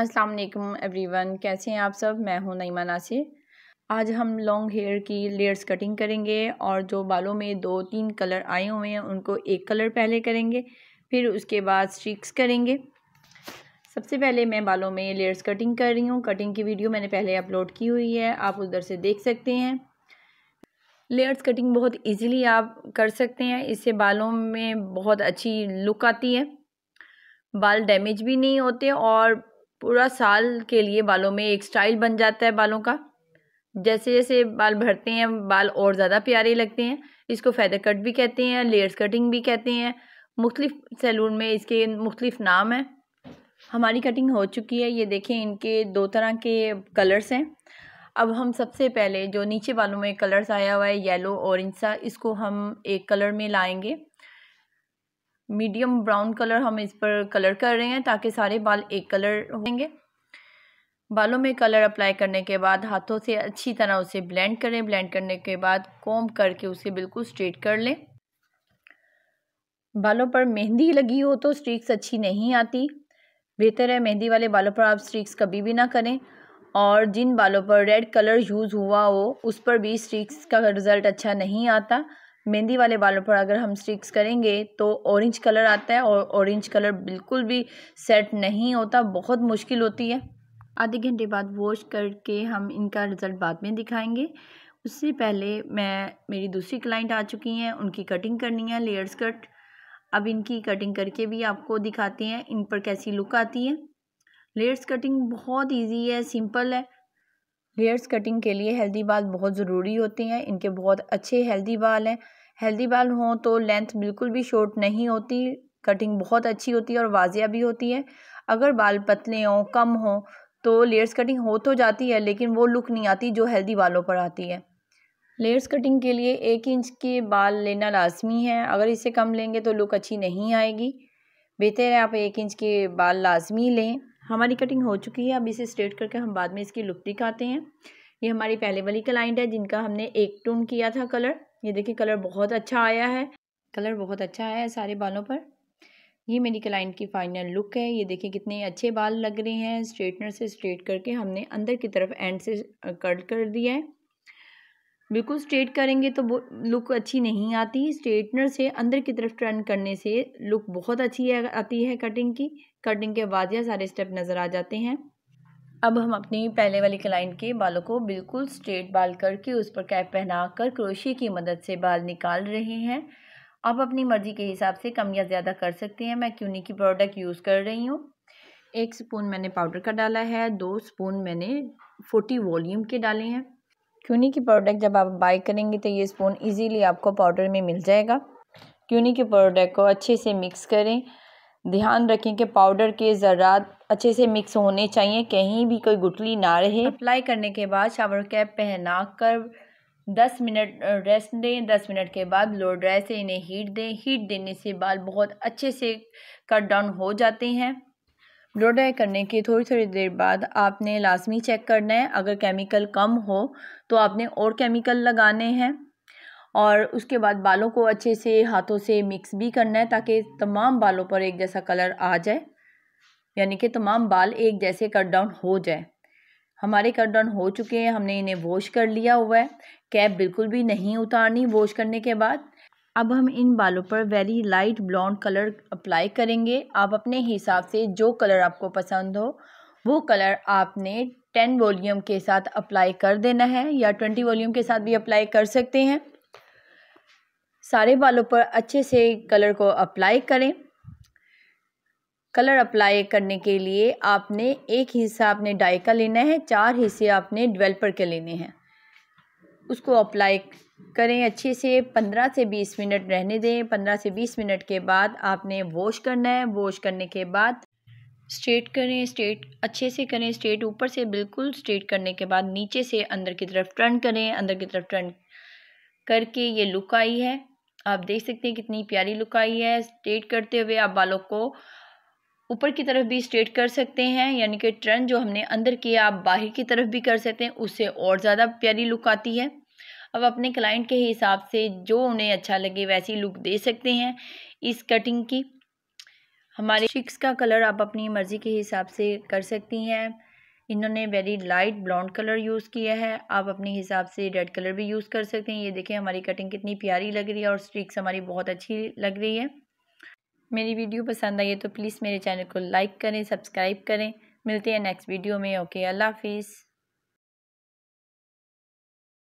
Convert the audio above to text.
अस्सलाम वालेकुम एवरीवन कैसे हैं आप सब मैं हूं नईमा नासिर आज हम लॉन्ग हेयर की लेयर्स कटिंग करेंगे और जो बालों में दो तीन कलर आए हुए हैं उनको एक कलर पहले करेंगे फिर उसके बाद स्ट्रिक्स करेंगे सबसे पहले मैं बालों में लेयर्स कटिंग कर रही हूँ कटिंग की वीडियो मैंने पहले अपलोड की हुई है आप उधर से देख सकते हैं लेयर्स कटिंग बहुत ईजीली आप कर सकते हैं इससे बालों में बहुत अच्छी लुक आती है बाल डैमेज भी नहीं होते और पूरा साल के लिए बालों में एक स्टाइल बन जाता है बालों का जैसे जैसे बाल भरते हैं बाल और ज़्यादा प्यारे लगते हैं इसको फैदर कट भी कहते हैं लेयर्स कटिंग भी कहते हैं मुख्तफ सैलून में इसके मुख्तफ़ नाम हैं हमारी कटिंग हो चुकी है ये देखें इनके दो तरह के कलर्स हैं अब हम सबसे पहले जो नीचे बालों में कलर्स आया हुआ है येलो ऑरेंज सा इसको हम एक कलर में लाएंगे मीडियम ब्राउन कलर हम इस पर कलर कर रहे हैं ताकि सारे बाल एक कलर होंगे बालों में कलर अप्लाई करने के बाद हाथों से अच्छी तरह उसे ब्लेंड करें ब्लेंड करने के बाद कॉम करके उसे बिल्कुल स्ट्रेट कर लें बालों पर मेहंदी लगी हो तो स्ट्रिक्स अच्छी नहीं आती बेहतर है मेहंदी वाले बालों पर आप स्ट्रिक्स कभी भी ना करें और जिन बालों पर रेड कलर यूज़ हुआ हो उस पर भी स्ट्रिक्स का रिज़ल्ट अच्छा नहीं आता मेहंदी वाले बालों पर अगर हम स्टिक्स करेंगे तो ऑरेंज कलर आता है और ऑरेंज कलर बिल्कुल भी सेट नहीं होता बहुत मुश्किल होती है आधे घंटे बाद वॉश करके हम इनका रिज़ल्ट बाद में दिखाएंगे उससे पहले मैं मेरी दूसरी क्लाइंट आ चुकी हैं उनकी कटिंग करनी है लेयर्स कट अब इनकी कटिंग करके भी आपको दिखाते हैं इन पर कैसी लुक आती है लेयर्स कटिंग बहुत ईजी है सिंपल है हेयर्स कटिंग के लिए हेल्दी बाल बहुत ज़रूरी होते हैं इनके बहुत अच्छे हेल्दी बाल हैं हेल्दी बाल हों तो लेंथ बिल्कुल भी शॉर्ट नहीं होती कटिंग बहुत अच्छी होती है और वाजिया भी होती है अगर बाल पतले हों कम हों तो लेयर्स कटिंग हो तो जाती है लेकिन वो लुक नहीं आती जो हेल्दी बालों पर आती है लेयर्स कटिंग के लिए एक इंच के बाल लेना लाजमी है अगर इसे कम लेंगे तो लुक अच्छी नहीं आएगी बेहतर है आप एक इंच के बाल लाजमी लें हमारी कटिंग हो चुकी है अब इसे स्ट्रेट करके हम बाद में इसकी लुक दिखाते हैं ये हमारी पहले वाली क्लाइंट है जिनका हमने एक टून किया था कलर ये देखिए कलर बहुत अच्छा आया है कलर बहुत अच्छा आया है सारे बालों पर ये मेरी क्लाइंट की फाइनल लुक है ये देखिए कितने अच्छे बाल लग रहे हैं स्ट्रेटनर से स्ट्रेट करके हमने अंदर की तरफ एंड से कट कर दिया है बिल्कुल स्ट्रेट करेंगे तो लुक अच्छी नहीं आती स्ट्रेटनर से अंदर की तरफ टर्न करने से लुक बहुत अच्छी आती है कटिंग की कटिंग के बाद यह सारे स्टेप नज़र आ जाते हैं अब हम अपनी पहले वाली क्लाइंट के बालों को बिल्कुल स्ट्रेट बाल करके उस पर कैप पहना कर क्रोशी की मदद से बाल निकाल रहे हैं आप अपनी मर्ज़ी के हिसाब से कम या ज़्यादा कर सकते हैं मैं क्यूनी की प्रोडक्ट यूज़ कर रही हूँ एक स्पून मैंने पाउडर का डाला है दो स्पून मैंने फोटी वॉल्यूम के डाले हैं क्यूनी की प्रोडक्ट जब आप बाई करेंगे तो ये स्पून इजीली आपको पाउडर में मिल जाएगा क्यूनी के प्रोडक्ट को अच्छे से मिक्स करें ध्यान रखें कि पाउडर के ज़रात अच्छे से मिक्स होने चाहिए कहीं भी कोई गुटली ना रहे अप्लाई करने के बाद शावर कैप पहना कर दस मिनट रेस्ट दें दस मिनट के बाद लो ड्राई से इन्हें हीट दें हीट देने से बाल बहुत अच्छे से कट डाउन हो जाते हैं ड्रॉ ड्राई करने के थोड़ी थोड़ी देर बाद आपने लाजमी चेक करना है अगर केमिकल कम हो तो आपने और केमिकल लगाने हैं और उसके बाद बालों को अच्छे से हाथों से मिक्स भी करना है ताकि तमाम बालों पर एक जैसा कलर आ जाए यानी कि तमाम बाल एक जैसे कट डाउन हो जाए हमारे कट डाउन हो चुके हैं हमने इन्हें वॉश कर लिया हुआ है कैप बिल्कुल भी नहीं उतारनी वॉश करने के बाद अब हम इन बालों पर very light blonde colour apply करेंगे आप अपने हिसाब से जो कलर आपको पसंद हो वो कलर आपने टेन वॉल्यूम के साथ अप्लाई कर देना है या ट्वेंटी वॉल्यूम के साथ भी अप्लाई कर सकते हैं सारे बालों पर अच्छे से कलर को अप्लाई करें कलर अप्लाई करने के लिए आपने एक हिस्सा आपने डाई का लेना है चार हिस्से आपने डिवेल्पर के लेने हैं उसको अप्लाई करें अच्छे से पंद्रह से बीस मिनट रहने दें पंद्रह से बीस मिनट के बाद आपने वॉश करना है वॉश करने के बाद स्ट्रेट करें स्ट्रेट अच्छे से करें स्ट्रेट ऊपर से बिल्कुल स्ट्रेट करने के बाद नीचे से अंदर की तरफ टर्न करें अंदर की तरफ टर्न करके ये लुक आई है आप देख सकते हैं कितनी प्यारी लुक आई है स्ट्रेट करते हुए आप बालों को ऊपर की तरफ भी स्ट्रेट कर सकते हैं यानी कि टर्न जो हमने अंदर किया आप बाहर की तरफ भी कर सकते हैं उससे और ज़्यादा प्यारी लुक आती है अब अपने क्लाइंट के हिसाब से जो उन्हें अच्छा लगे वैसी लुक दे सकते हैं इस कटिंग की हमारे शिक्स का कलर आप अपनी मर्ज़ी के हिसाब से कर सकती हैं इन्होंने very light brown colour use किया है आप अपने हिसाब से रेड कलर भी यूज़ कर सकते हैं ये देखें हमारी कटिंग कितनी प्यारी लग रही है और स्ट्रिक्स हमारी बहुत अच्छी लग रही है मेरी वीडियो पसंद आई है तो प्लीज़ मेरे चैनल को लाइक करें सब्सक्राइब करें मिलते हैं नेक्स्ट वीडियो में ओके अल्लाह हाफिज़